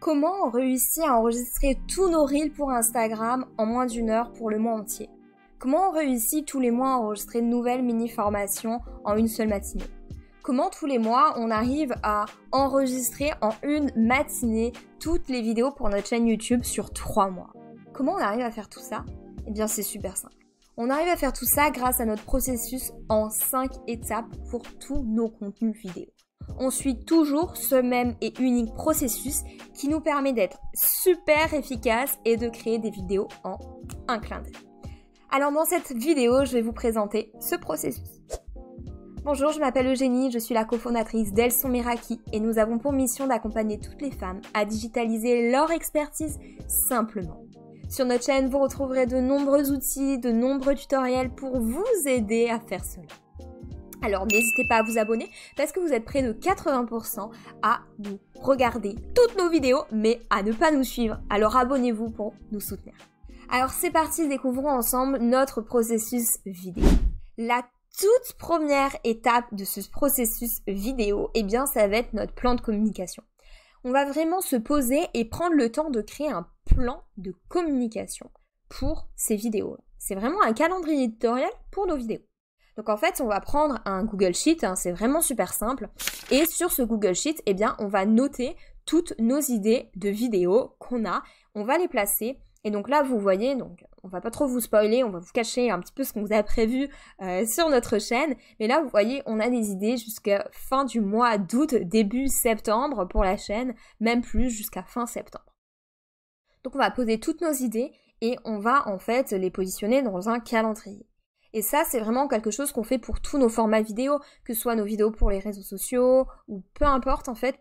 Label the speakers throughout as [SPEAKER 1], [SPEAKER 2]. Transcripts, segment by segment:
[SPEAKER 1] Comment on réussit à enregistrer tous nos reels pour Instagram en moins d'une heure pour le mois entier Comment on réussit tous les mois à enregistrer de nouvelles mini-formations en une seule matinée Comment tous les mois on arrive à enregistrer en une matinée toutes les vidéos pour notre chaîne YouTube sur trois mois Comment on arrive à faire tout ça Eh bien c'est super simple. On arrive à faire tout ça grâce à notre processus en cinq étapes pour tous nos contenus vidéo on suit toujours ce même et unique processus qui nous permet d'être super efficace et de créer des vidéos en un clin d'œil. Alors dans cette vidéo, je vais vous présenter ce processus. Bonjour, je m'appelle Eugénie, je suis la cofondatrice d'Elson Meraki et nous avons pour mission d'accompagner toutes les femmes à digitaliser leur expertise simplement. Sur notre chaîne, vous retrouverez de nombreux outils, de nombreux tutoriels pour vous aider à faire cela. Alors n'hésitez pas à vous abonner parce que vous êtes près de 80% à nous regarder toutes nos vidéos mais à ne pas nous suivre. Alors abonnez-vous pour nous soutenir. Alors c'est parti, découvrons ensemble notre processus vidéo. La toute première étape de ce processus vidéo, eh bien ça va être notre plan de communication. On va vraiment se poser et prendre le temps de créer un plan de communication pour ces vidéos. C'est vraiment un calendrier éditorial pour nos vidéos. Donc en fait, on va prendre un Google Sheet, hein, c'est vraiment super simple. Et sur ce Google Sheet, eh bien, on va noter toutes nos idées de vidéos qu'on a. On va les placer. Et donc là, vous voyez, donc on va pas trop vous spoiler, on va vous cacher un petit peu ce qu'on vous a prévu euh, sur notre chaîne. Mais là, vous voyez, on a des idées jusqu'à fin du mois d'août, début septembre pour la chaîne, même plus jusqu'à fin septembre. Donc on va poser toutes nos idées et on va en fait les positionner dans un calendrier. Et ça, c'est vraiment quelque chose qu'on fait pour tous nos formats vidéo, que ce soit nos vidéos pour les réseaux sociaux, ou peu importe en fait,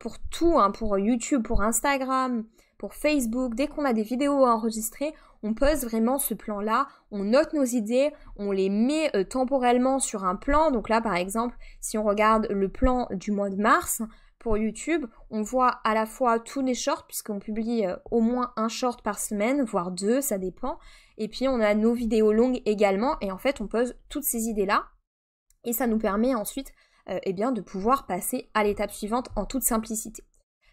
[SPEAKER 1] pour, tout, hein, pour YouTube, pour Instagram, pour Facebook, dès qu'on a des vidéos à enregistrer, on pose vraiment ce plan-là, on note nos idées, on les met euh, temporellement sur un plan. Donc là, par exemple, si on regarde le plan du mois de mars, pour YouTube, on voit à la fois tous les shorts, puisqu'on publie euh, au moins un short par semaine, voire deux, ça dépend. Et puis on a nos vidéos longues également, et en fait on pose toutes ces idées-là, et ça nous permet ensuite euh, eh bien, de pouvoir passer à l'étape suivante en toute simplicité.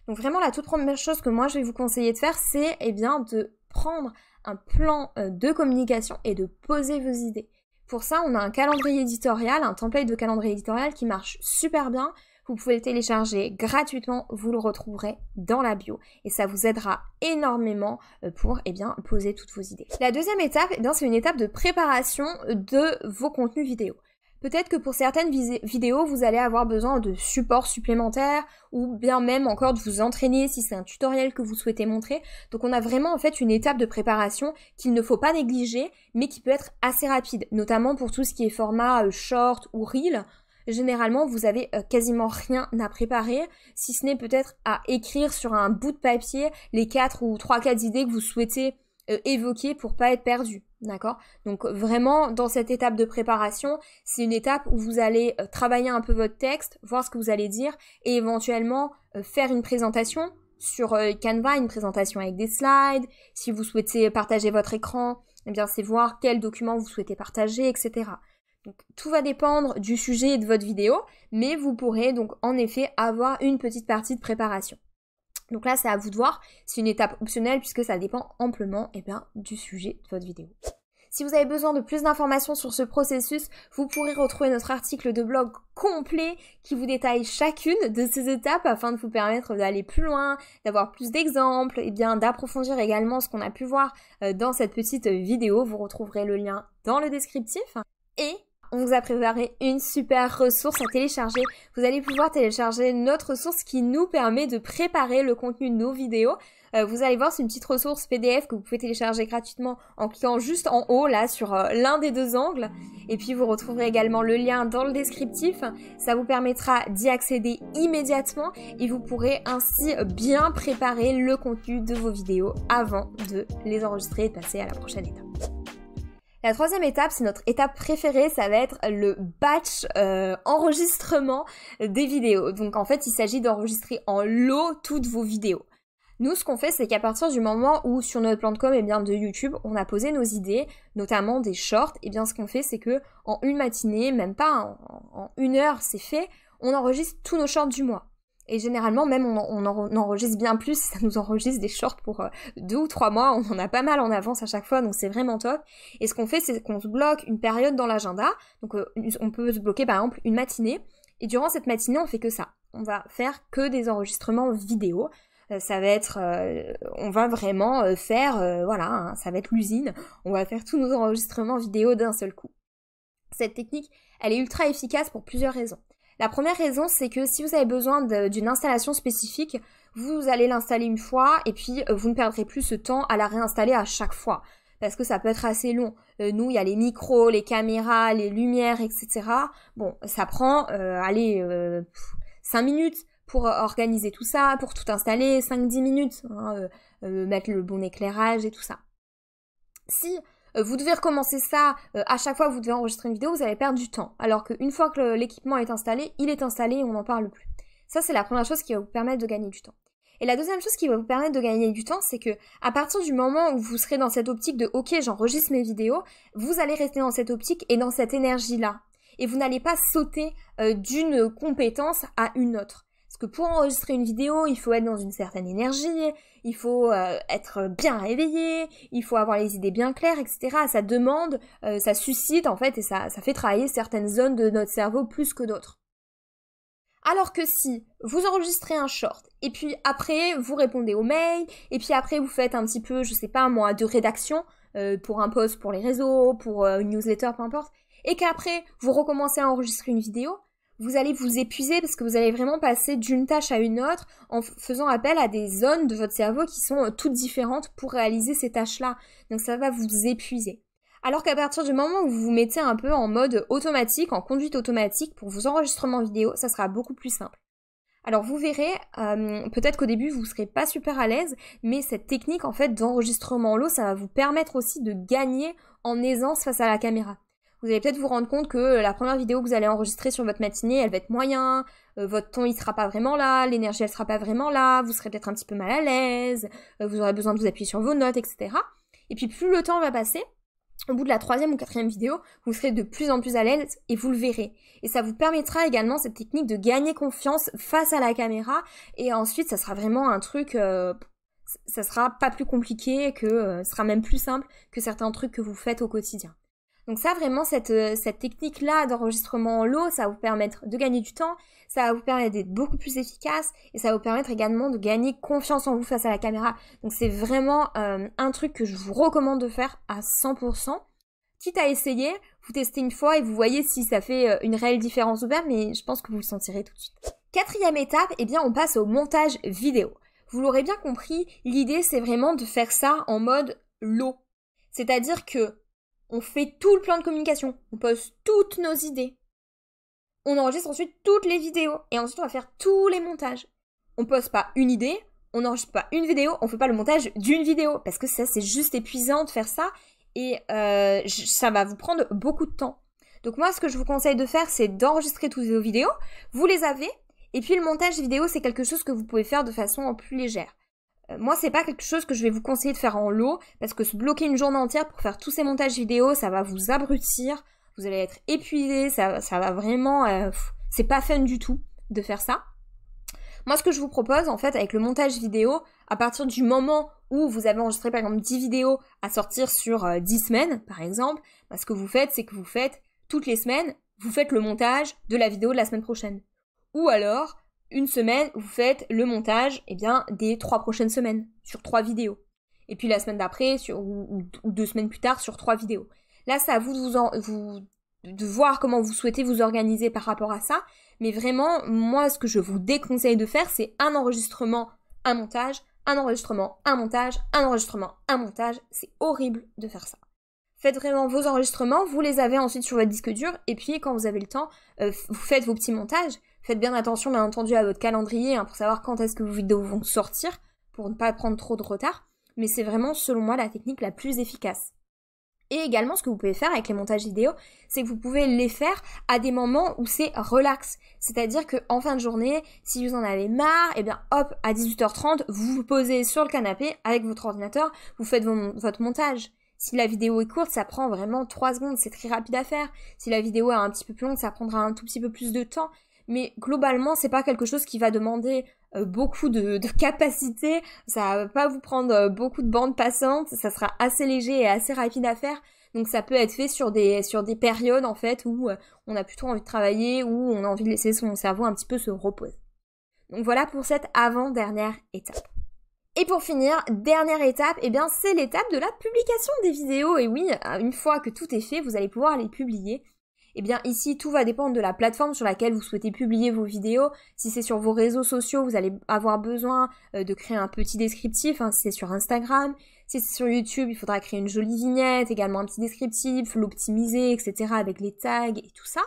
[SPEAKER 1] Donc vraiment la toute première chose que moi je vais vous conseiller de faire, c'est eh bien, de prendre un plan euh, de communication et de poser vos idées. Pour ça, on a un calendrier éditorial, un template de calendrier éditorial qui marche super bien, vous pouvez le télécharger gratuitement, vous le retrouverez dans la bio et ça vous aidera énormément euh, pour eh bien, poser toutes vos idées. La deuxième étape, eh c'est une étape de préparation de vos contenus vidéo. Peut-être que pour certaines vidéos, vous allez avoir besoin de supports supplémentaires ou bien même encore de vous entraîner si c'est un tutoriel que vous souhaitez montrer. Donc on a vraiment en fait une étape de préparation qu'il ne faut pas négliger mais qui peut être assez rapide, notamment pour tout ce qui est format euh, short ou reel généralement vous avez euh, quasiment rien à préparer, si ce n'est peut-être à écrire sur un bout de papier les quatre ou trois quatre idées que vous souhaitez euh, évoquer pour pas être perdu. D'accord Donc vraiment dans cette étape de préparation, c'est une étape où vous allez euh, travailler un peu votre texte, voir ce que vous allez dire et éventuellement faire une présentation sur Canva, une présentation avec des slides. Si vous souhaitez partager votre écran, eh bien c'est voir quel document vous souhaitez partager, etc. Donc, tout va dépendre du sujet de votre vidéo, mais vous pourrez donc en effet avoir une petite partie de préparation. Donc là, c'est à vous de voir, c'est une étape optionnelle puisque ça dépend amplement et eh bien, du sujet de votre vidéo. Si vous avez besoin de plus d'informations sur ce processus, vous pourrez retrouver notre article de blog complet qui vous détaille chacune de ces étapes afin de vous permettre d'aller plus loin, d'avoir plus d'exemples et eh bien d'approfondir également ce qu'on a pu voir euh, dans cette petite vidéo. Vous retrouverez le lien dans le descriptif. Et on vous a préparé une super ressource à télécharger. Vous allez pouvoir télécharger notre ressource qui nous permet de préparer le contenu de nos vidéos. Euh, vous allez voir, c'est une petite ressource PDF que vous pouvez télécharger gratuitement en cliquant juste en haut, là, sur euh, l'un des deux angles. Et puis, vous retrouverez également le lien dans le descriptif. Ça vous permettra d'y accéder immédiatement et vous pourrez ainsi bien préparer le contenu de vos vidéos avant de les enregistrer et de passer à la prochaine étape. La troisième étape, c'est notre étape préférée, ça va être le batch euh, enregistrement des vidéos. Donc en fait, il s'agit d'enregistrer en lot toutes vos vidéos. Nous, ce qu'on fait, c'est qu'à partir du moment où sur notre plan de com et eh bien de YouTube, on a posé nos idées, notamment des shorts, et eh bien ce qu'on fait, c'est que en une matinée, même pas en une heure, c'est fait, on enregistre tous nos shorts du mois. Et généralement, même, on, enregistre bien plus. Ça nous enregistre des shorts pour euh, deux ou trois mois. On en a pas mal en avance à chaque fois, donc c'est vraiment top. Et ce qu'on fait, c'est qu'on se bloque une période dans l'agenda. Donc, euh, on peut se bloquer, par exemple, une matinée. Et durant cette matinée, on fait que ça. On va faire que des enregistrements vidéo. Euh, ça va être, on va vraiment faire, voilà, hein, ça va être l'usine. On va faire tous nos enregistrements vidéo d'un seul coup. Cette technique, elle est ultra efficace pour plusieurs raisons. La première raison, c'est que si vous avez besoin d'une installation spécifique, vous allez l'installer une fois et puis euh, vous ne perdrez plus ce temps à la réinstaller à chaque fois. Parce que ça peut être assez long. Euh, nous, il y a les micros, les caméras, les lumières, etc. Bon, ça prend, euh, allez, euh, 5 minutes pour organiser tout ça, pour tout installer, 5-10 minutes, hein, mettre le bon éclairage et tout ça. Si euh, vous devez recommencer ça euh, à chaque fois que vous devez enregistrer une vidéo, vous allez perdre du temps. Alors qu'une fois que l'équipement est installé, il est installé et on n'en parle plus. Ça, c'est la première chose qui va vous permettre de gagner du temps. Et la deuxième chose qui va vous permettre de gagner du temps, c'est que à partir du moment où vous serez dans cette optique de OK, j'enregistre mes vidéos, vous allez rester dans cette optique et dans cette énergie-là. Et vous n'allez pas sauter euh, d'une compétence à une autre. Parce que pour enregistrer une vidéo, il faut être dans une certaine énergie, il faut euh, être bien réveillé, il faut avoir les idées bien claires, etc. Ça demande, euh, ça suscite en fait et ça, fait travailler certaines zones de notre cerveau plus que d'autres. Alors que si vous enregistrez un short, et puis après vous répondez aux mails, et puis après vous faites un petit peu, je sais pas moi, de rédaction euh, pour un post pour les réseaux, pour une newsletter, peu importe, et qu'après vous recommencez à enregistrer une vidéo, vous allez vous épuiser parce que vous allez vraiment passer d'une tâche à une autre en faisant appel à des zones de votre cerveau qui sont euh, toutes différentes pour réaliser ces tâches-là. Donc ça va vous épuiser. Alors qu'à partir du moment où vous vous mettez un peu en mode automatique, en conduite automatique pour vos enregistrements vidéo, ça sera beaucoup plus simple. Alors vous verrez, peut-être qu'au début vous ne serez pas super à l'aise, mais cette technique en fait d'enregistrement en l'eau, ça va vous permettre aussi de gagner en aisance face à la caméra vous allez peut-être vous rendre compte que euh, la première vidéo que vous allez enregistrer sur votre matinée, elle va être moyen, euh, votre ton il sera pas vraiment là, l'énergie elle sera pas vraiment là, vous serez peut-être un petit peu mal à l'aise, euh, vous aurez besoin de vous appuyer sur vos notes, etc. Et puis plus le temps va passer, au bout de la troisième ou quatrième vidéo, vous serez de plus en plus à l'aise et vous le verrez. Et ça vous permettra également cette technique de gagner confiance face à la caméra. Et ensuite, ça sera vraiment un truc, ça sera pas plus compliqué que, sera même plus simple que certains trucs que vous faites au quotidien. Donc ça, vraiment, cette, euh, cette technique-là d'enregistrement en lot, ça va vous permettre de gagner du temps, ça va vous permettre d'être beaucoup plus efficace et ça va vous permettre également de gagner confiance en vous face à la caméra. Donc c'est vraiment euh, un truc que je vous recommande de faire à 100%. Quitte à essayer, vous testez une fois et vous voyez si ça fait euh, une réelle différence ou pas, mais je pense que vous le sentirez tout de suite. Quatrième étape, eh bien on passe au montage vidéo. Vous l'aurez bien compris, l'idée c'est vraiment de faire ça en mode lot. C'est-à-dire que on fait tout le plan de communication, on pose toutes nos idées. On enregistre ensuite toutes les vidéos et ensuite on va faire tous les montages. On pose pas une idée, on n'enregistre pas une vidéo, on fait pas le montage d'une vidéo parce que ça c'est juste épuisant de faire ça et euh, ça va vous prendre beaucoup de temps. Donc moi ce que je vous conseille de faire c'est d'enregistrer toutes vos vidéos, vous les avez et puis le montage vidéo c'est quelque chose que vous pouvez faire de façon plus légère. Euh, moi, c'est pas quelque chose que je vais vous conseiller de faire en lot, parce que se bloquer une journée entière pour faire tous ces montages vidéo, ça va vous abrutir, vous allez être épuisé, ça, va vraiment... Euh, c'est pas fun du tout de faire ça. Moi, ce que je vous propose, en fait, avec le montage vidéo, à partir du moment où vous avez enregistré, par exemple, 10 vidéos à sortir sur 10 euh, semaines, par exemple, bah, ce que vous faites, c'est que vous faites, toutes les semaines, vous faites le montage de la vidéo de la semaine prochaine. Ou alors, une semaine, vous faites le montage eh bien, des trois prochaines semaines sur trois vidéos. Et puis la semaine d'après, sur, ou, deux semaines plus tard, sur trois vidéos. Là, c'est à vous de, vous, de voir comment vous souhaitez vous organiser par rapport à ça. Mais vraiment, moi, ce que je vous déconseille de faire, c'est un enregistrement, un montage, un enregistrement, un montage, un enregistrement, un montage. C'est horrible de faire ça. Faites vraiment vos enregistrements, vous les avez ensuite sur votre disque dur, et puis quand vous avez le temps, euh, vous faites vos petits montages. Faites bien attention, bien entendu, à votre calendrier hein, pour savoir quand est-ce que vos vidéos vont sortir, pour ne pas prendre trop de retard. Mais c'est vraiment, selon moi, la technique la plus efficace. Et également, ce que vous pouvez faire avec les montages vidéo, c'est que vous pouvez les faire à des moments où c'est relax. C'est-à-dire qu'en fin de journée, si vous en avez marre, et eh bien hop, à 18h30, vous vous posez sur le canapé avec votre ordinateur, vous faites votre montage. Si la vidéo est courte, ça prend vraiment 3 secondes, c'est très rapide à faire. Si la vidéo est un petit peu plus longue, ça prendra un tout petit peu plus de temps mais globalement c'est pas quelque chose qui va demander euh, beaucoup de, capacité, ça va pas vous prendre euh, beaucoup de bandes passantes, ça sera assez léger et assez rapide à faire. Donc ça peut être fait sur des, sur des périodes en fait où euh, on a plutôt envie de travailler, où on a envie de laisser son cerveau un petit peu se reposer. Donc voilà pour cette avant-dernière étape. Et pour finir, dernière étape, eh bien c'est l'étape de la publication des vidéos. Et oui, hein, une fois que tout est fait, vous allez pouvoir les publier. Eh bien ici, tout va dépendre de la plateforme sur laquelle vous souhaitez publier vos vidéos. Si c'est sur vos réseaux sociaux, vous allez avoir besoin euh, de créer un petit descriptif. Hein, si c'est sur Instagram, si c'est sur YouTube, il faudra créer une jolie vignette, également un petit descriptif, l'optimiser, etc. avec les tags et tout ça.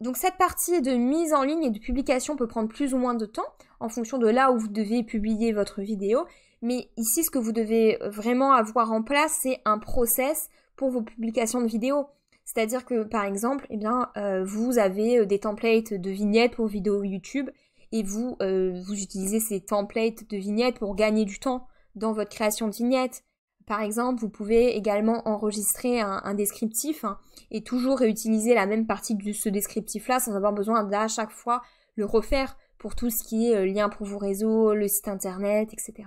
[SPEAKER 1] Donc cette partie de mise en ligne et de publication peut prendre plus ou moins de temps en fonction de là où vous devez publier votre vidéo. Mais ici, ce que vous devez vraiment avoir en place, c'est un process pour vos publications de vidéos. C'est-à-dire que par exemple, eh bien, euh, vous avez euh, des templates de vignettes pour vidéos YouTube et vous, euh, vous utilisez ces templates de vignettes pour gagner du temps dans votre création de vignettes. Par exemple, vous pouvez également enregistrer un, descriptif hein, et toujours réutiliser la même partie de ce descriptif-là sans avoir besoin d'à chaque fois le refaire pour tout ce qui est lien pour vos réseaux, le site internet, etc.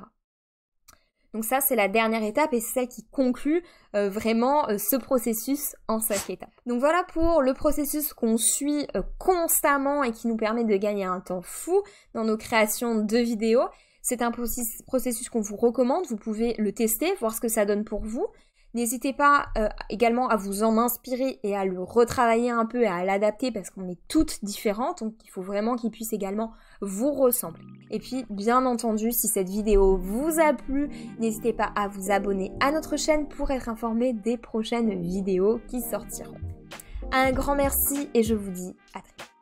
[SPEAKER 1] Donc ça, c'est la dernière étape et c'est celle qui conclut euh, vraiment euh, ce processus en cinq étapes. Donc voilà pour le processus qu'on suit euh, constamment et qui nous permet de gagner un temps fou dans nos créations de vidéos. C'est un processus qu'on vous recommande, vous pouvez le tester, voir ce que ça donne pour vous. N'hésitez pas euh, également à vous en inspirer et à le retravailler un peu et à l'adapter parce qu'on est toutes différentes, donc il faut vraiment qu'il puisse également vous ressembler. Et puis, bien entendu, si cette vidéo vous a plu, n'hésitez pas à vous abonner à notre chaîne pour être informé des prochaines vidéos qui sortiront. Un grand merci et je vous dis à très bientôt.